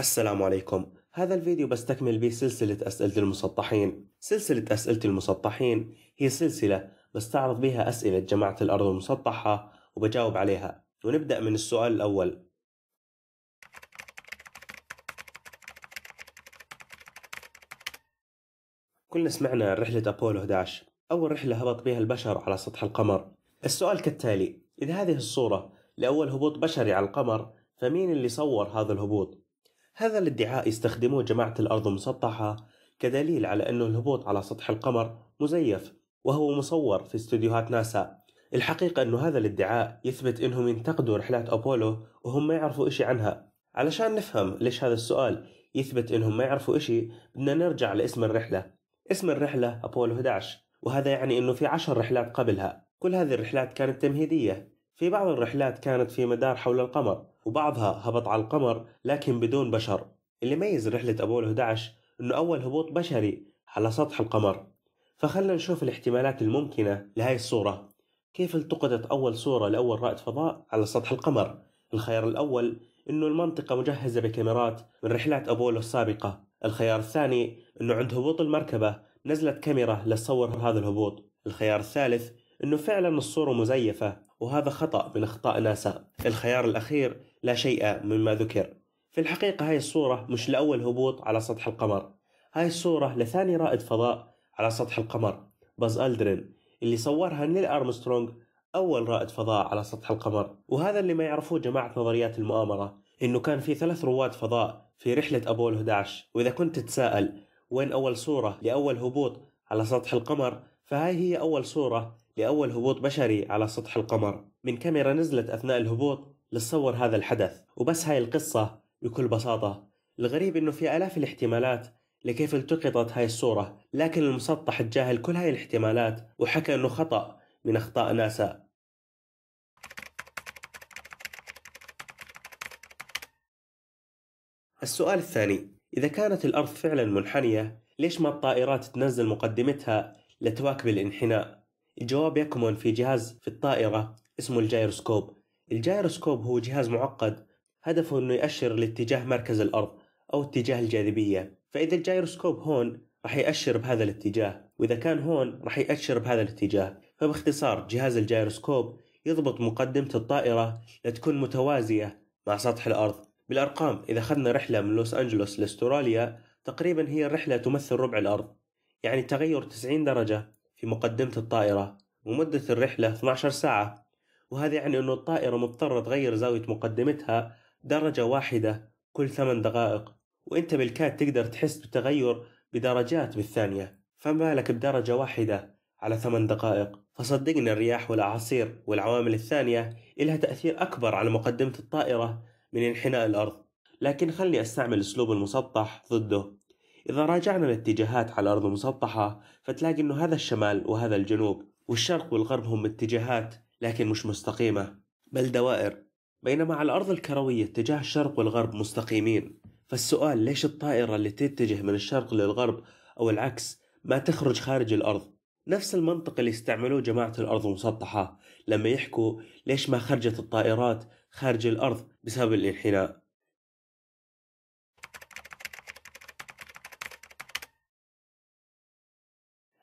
السلام عليكم هذا الفيديو بستكمل به سلسلة أسئلة المسطحين سلسلة أسئلة المسطحين هي سلسلة بستعرض بها أسئلة جماعة الأرض المسطحة وبجاوب عليها ونبدأ من السؤال الأول كلنا سمعنا رحلة أبولو 11 أول رحلة هبط بها البشر على سطح القمر السؤال كالتالي إذا هذه الصورة لأول هبوط بشري على القمر فمين اللي صور هذا الهبوط؟ هذا الادعاء يستخدموه جماعة الأرض المسطحة كدليل على أن الهبوط على سطح القمر مزيف وهو مصور في استوديوهات ناسا الحقيقة أن هذا الادعاء يثبت أنهم ينتقدوا رحلات أبولو وهم ما يعرفوا إشي عنها علشان نفهم ليش هذا السؤال يثبت أنهم ما يعرفوا إشي بدنا نرجع لاسم الرحلة اسم الرحلة أبولو 11 وهذا يعني أنه في عشر رحلات قبلها كل هذه الرحلات كانت تمهيدية في بعض الرحلات كانت في مدار حول القمر وبعضها هبط على القمر لكن بدون بشر اللي ميز رحلة أبولو 11 أنه أول هبوط بشري على سطح القمر فخلنا نشوف الاحتمالات الممكنة لهاي الصورة كيف التقطت أول صورة لأول رائد فضاء على سطح القمر الخيار الأول أنه المنطقة مجهزة بكاميرات من رحلات أبولو السابقة الخيار الثاني أنه عند هبوط المركبة نزلت كاميرا لتصور هذا الهبوط الخيار الثالث أنه فعلا الصورة مزيفة وهذا خطأ من أخطاء ناسا الخيار الأخير لا شيء مما ذكر في الحقيقة هاي الصورة مش لأول هبوط على سطح القمر هاي الصورة لثاني رائد فضاء على سطح القمر باز ألدرين اللي صورها نيل أرمسترونغ أول رائد فضاء على سطح القمر وهذا اللي ما يعرفوه جماعة نظريات المؤامرة إنه كان في ثلاث رواد فضاء في رحلة أبولو 11 وإذا كنت تتساءل وين أول صورة لأول هبوط على سطح القمر فهاي هي أول صورة لأول هبوط بشري على سطح القمر من كاميرا نزلت أثناء الهبوط لتصور هذا الحدث وبس هاي القصة بكل بساطة الغريب أنه في ألاف الاحتمالات لكيف التقطت هاي الصورة لكن المسطح تجاهل كل هاي الاحتمالات وحكى أنه خطأ من أخطاء ناسا السؤال الثاني إذا كانت الأرض فعلا منحنية ليش ما الطائرات تنزل مقدمتها لتواكب الانحناء الجواب يكمن في جهاز في الطائرة اسمه الجيروسكوب الجيروسكوب هو جهاز معقد هدفه أنه يأشر لاتجاه مركز الأرض أو اتجاه الجاذبية فإذا الجيروسكوب هون راح يأشر بهذا الاتجاه وإذا كان هون راح يأشر بهذا الاتجاه فباختصار جهاز الجيروسكوب يضبط مقدمة الطائرة لتكون متوازية مع سطح الأرض بالأرقام إذا أخذنا رحلة من لوس أنجلوس لأستراليا تقريبا هي الرحلة تمثل ربع الأرض يعني تغير 90 درجة في مقدمة الطائرة ومدة الرحلة 12 ساعة وهذا يعني أن الطائرة مضطرة تغير زاوية مقدمتها درجة واحدة كل 8 دقائق وانت بالكاد تقدر تحس بتغير بدرجات بالثانية فما لك بدرجة واحدة على 8 دقائق فصدقني الرياح والأعاصير والعوامل الثانية إلها تأثير أكبر على مقدمة الطائرة من انحناء الأرض لكن خلني أستعمل أسلوب المسطح ضده إذا راجعنا الاتجاهات على أرض مسطحة فتلاقي أنه هذا الشمال وهذا الجنوب والشرق والغرب هم اتجاهات لكن مش مستقيمة بل دوائر بينما على الأرض الكروية اتجاه الشرق والغرب مستقيمين فالسؤال ليش الطائرة اللي تتجه من الشرق للغرب أو العكس ما تخرج خارج الأرض نفس المنطق اللي استعملوه جماعة الأرض المسطحة لما يحكوا ليش ما خرجت الطائرات خارج الأرض بسبب الانحناء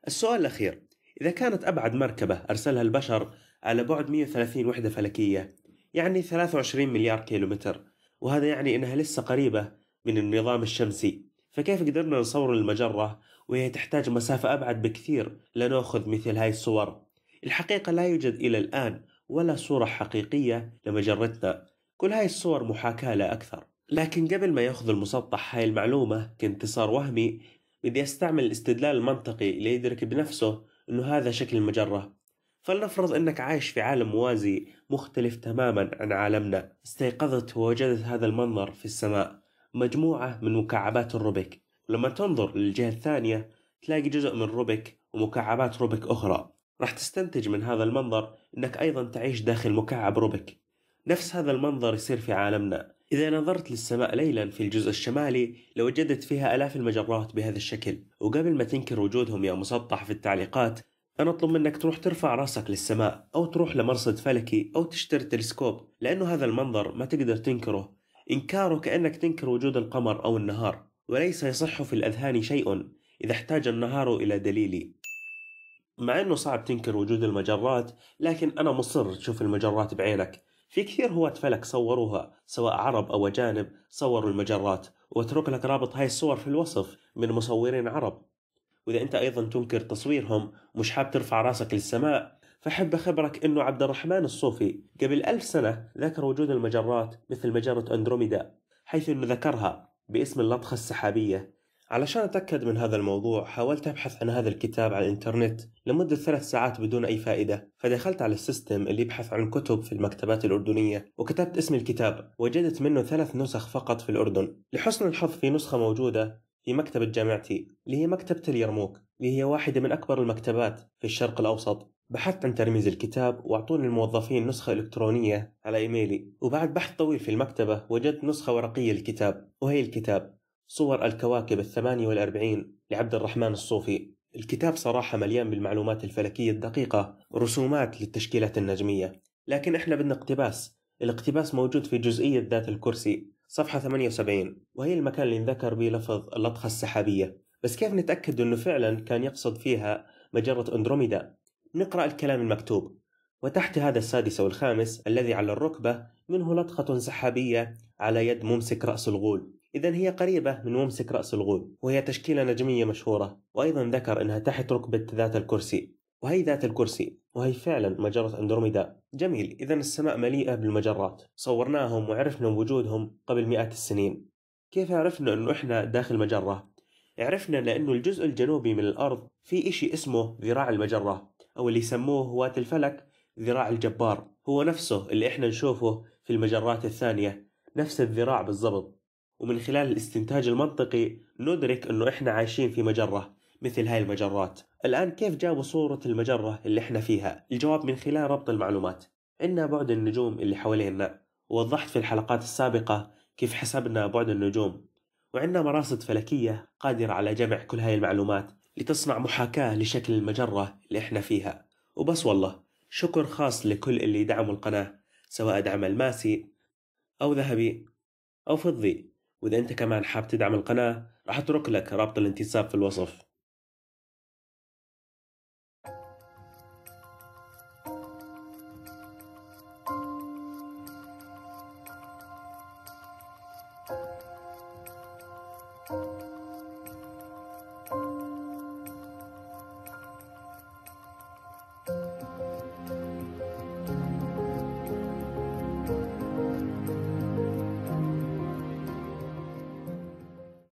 السؤال الأخير إذا كانت أبعد مركبة أرسلها البشر على بعد 130 وحدة فلكية يعني 23 مليار كيلومتر وهذا يعني أنها لسه قريبة من النظام الشمسي فكيف قدرنا نصور المجرة وهي تحتاج مسافة أبعد بكثير لنأخذ مثل هاي الصور الحقيقة لا يوجد إلى الآن ولا صورة حقيقية لمجرتنا كل هاي الصور محاكاة لا أكثر لكن قبل ما ياخذ المسطح هاي المعلومة كانتصار وهمي إذا يستعمل الاستدلال المنطقي ليدرك بنفسه أنه هذا شكل المجرة فلنفرض أنك عايش في عالم موازي مختلف تماما عن عالمنا استيقظت ووجدت هذا المنظر في السماء مجموعة من مكعبات الروبيك ولما تنظر للجهة الثانية تلاقي جزء من روبيك ومكعبات روبيك أخرى راح تستنتج من هذا المنظر أنك أيضا تعيش داخل مكعب روبيك نفس هذا المنظر يصير في عالمنا إذا نظرت للسماء ليلا في الجزء الشمالي لوجدت فيها آلاف المجرات بهذا الشكل وقبل ما تنكر وجودهم يا مسطح في التعليقات أنا أطلب منك تروح ترفع راسك للسماء أو تروح لمرصد فلكي أو تشتري تلسكوب لأنه هذا المنظر ما تقدر تنكره إنكاره كأنك تنكر وجود القمر أو النهار وليس يصح في الأذهان شيء إذا احتاج النهار إلى دليل مع أنه صعب تنكر وجود المجرات لكن أنا مصر تشوف المجرات بعينك في كثير هواة فلك صوروها سواء عرب أو أجانب صوروا المجرات واترك لك رابط هاي الصور في الوصف من مصورين عرب وإذا أنت أيضا تنكر تصويرهم مش حاب ترفع راسك للسماء فحب أخبرك أنه عبد الرحمن الصوفي قبل ألف سنة ذكر وجود المجرات مثل مجرة أندروميدا حيث أنه ذكرها باسم اللطخة السحابية علشان أتأكد من هذا الموضوع حاولت أبحث عن هذا الكتاب على الإنترنت لمدة ثلاث ساعات بدون أي فائدة فدخلت على السيستم اللي يبحث عن كتب في المكتبات الأردنية وكتبت اسم الكتاب وجدت منه ثلاث نسخ فقط في الأردن لحسن الحظ في نسخة موجودة في مكتبة جامعتي اللي هي مكتبة اليرموك اللي هي واحدة من أكبر المكتبات في الشرق الأوسط بحثت عن ترميز الكتاب وأعطوني الموظفين نسخة إلكترونية على إيميلي وبعد بحث طويل في المكتبة وجدت نسخة ورقية للكتاب وهي الكتاب صور الكواكب الثمانية والأربعين لعبد الرحمن الصوفي الكتاب صراحة مليان بالمعلومات الفلكية الدقيقة رسومات للتشكيلات النجمية لكن احنا بدنا اقتباس الاقتباس موجود في جزئية ذات الكرسي صفحة 78 وهي المكان اللي انذكر به لفظ اللطخة السحابية بس كيف نتأكد أنه فعلا كان يقصد فيها مجرة أندروميدا نقرأ الكلام المكتوب وتحت هذا السادس والخامس الذي على الركبة منه لطخة سحابية على يد ممسك رأس الغول إذا هي قريبة من ممسك رأس الغول وهي تشكيلة نجمية مشهورة وأيضا ذكر أنها تحت ركبة ذات الكرسي وهي ذات الكرسي وهي فعلا مجرة أندروميدا جميل إذا السماء مليئة بالمجرات صورناهم وعرفنا وجودهم قبل مئات السنين كيف عرفنا أنه إحنا داخل مجرة؟ عرفنا لأنه الجزء الجنوبي من الأرض في إشي اسمه ذراع المجرة أو اللي يسموه هواة الفلك ذراع الجبار هو نفسه اللي إحنا نشوفه في المجرات الثانية نفس الذراع بالضبط ومن خلال الاستنتاج المنطقي ندرك انه احنا عايشين في مجره مثل هاي المجرات الان كيف جابوا صوره المجره اللي احنا فيها الجواب من خلال ربط المعلومات عندنا بعد النجوم اللي حوالينا ووضحت في الحلقات السابقه كيف حسبنا بعد النجوم وعندنا مراصد فلكيه قادره على جمع كل هاي المعلومات لتصنع محاكاه لشكل المجره اللي احنا فيها وبس والله شكر خاص لكل اللي دعموا القناه سواء دعم الماسي او ذهبي او فضي واذا انت كمان حاب تدعم القناه راح اترك لك رابط الانتساب في الوصف